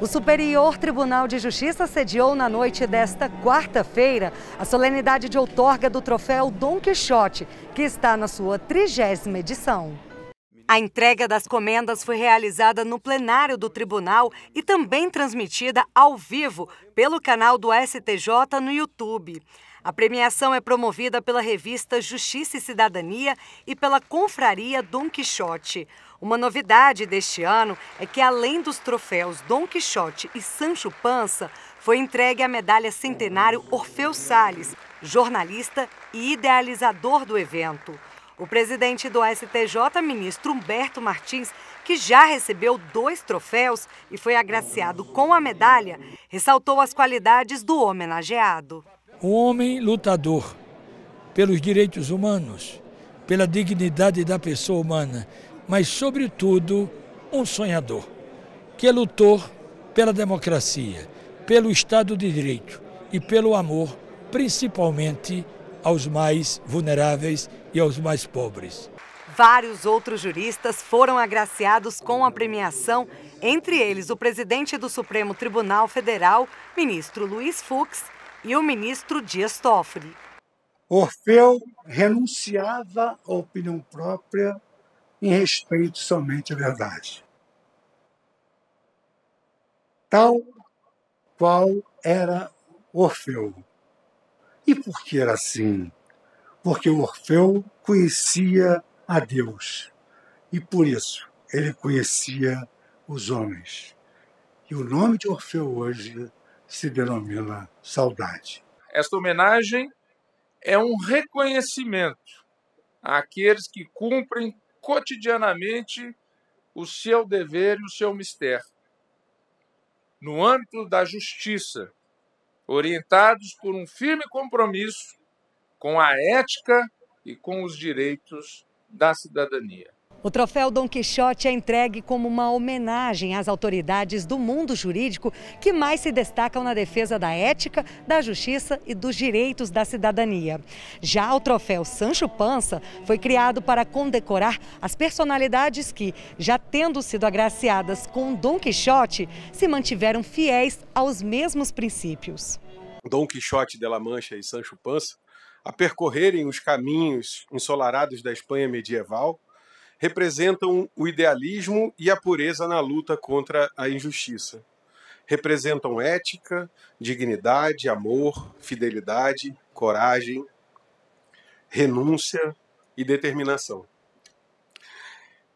O Superior Tribunal de Justiça sediou na noite desta quarta-feira a solenidade de outorga do troféu Dom Quixote, que está na sua trigésima edição. A entrega das comendas foi realizada no plenário do tribunal e também transmitida ao vivo pelo canal do STJ no YouTube. A premiação é promovida pela revista Justiça e Cidadania e pela Confraria Dom Quixote. Uma novidade deste ano é que, além dos troféus Dom Quixote e Sancho Pança, foi entregue a medalha centenário Orfeu Sales, jornalista e idealizador do evento. O presidente do STJ, ministro Humberto Martins, que já recebeu dois troféus e foi agraciado com a medalha, ressaltou as qualidades do homenageado. Um homem lutador pelos direitos humanos, pela dignidade da pessoa humana, mas, sobretudo, um sonhador, que lutou pela democracia, pelo Estado de Direito e pelo amor, principalmente aos mais vulneráveis e aos mais pobres. Vários outros juristas foram agraciados com a premiação, entre eles o presidente do Supremo Tribunal Federal, ministro Luiz Fux, e o ministro Dias Toffoli. Orfeu renunciava à opinião própria em respeito somente à verdade. Tal qual era Orfeu. E por que era assim? Porque Orfeu conhecia a Deus e por isso ele conhecia os homens. E o nome de Orfeu hoje se denomina saudade. Esta homenagem é um reconhecimento àqueles que cumprem cotidianamente o seu dever e o seu mistério. No âmbito da justiça, orientados por um firme compromisso com a ética e com os direitos da cidadania. O troféu Dom Quixote é entregue como uma homenagem às autoridades do mundo jurídico que mais se destacam na defesa da ética, da justiça e dos direitos da cidadania. Já o troféu Sancho Pança foi criado para condecorar as personalidades que, já tendo sido agraciadas com Dom Quixote, se mantiveram fiéis aos mesmos princípios. Dom Quixote de la Mancha e Sancho Pança, a percorrerem os caminhos ensolarados da Espanha medieval, representam o idealismo e a pureza na luta contra a injustiça. Representam ética, dignidade, amor, fidelidade, coragem, renúncia e determinação.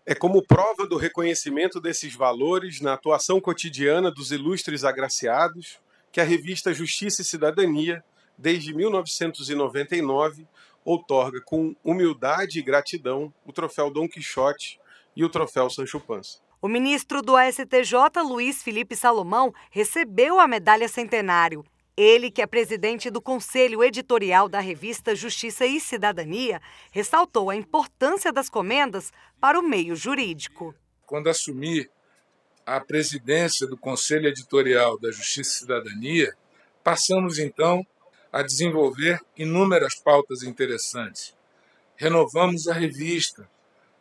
É como prova do reconhecimento desses valores na atuação cotidiana dos ilustres agraciados que a revista Justiça e Cidadania, desde 1999, outorga com humildade e gratidão o troféu Dom Quixote e o troféu Sancho Panza. O ministro do STJ, Luiz Felipe Salomão, recebeu a medalha centenário. Ele, que é presidente do Conselho Editorial da revista Justiça e Cidadania, ressaltou a importância das comendas para o meio jurídico. Quando assumi a presidência do Conselho Editorial da Justiça e Cidadania, passamos então a desenvolver inúmeras pautas interessantes. Renovamos a revista,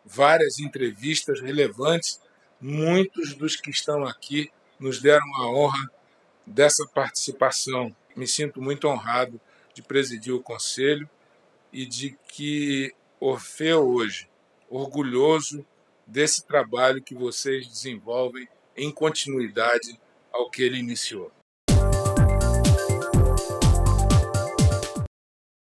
várias entrevistas relevantes. Muitos dos que estão aqui nos deram a honra dessa participação. Me sinto muito honrado de presidir o conselho e de que Orfeu hoje, orgulhoso desse trabalho que vocês desenvolvem em continuidade ao que ele iniciou.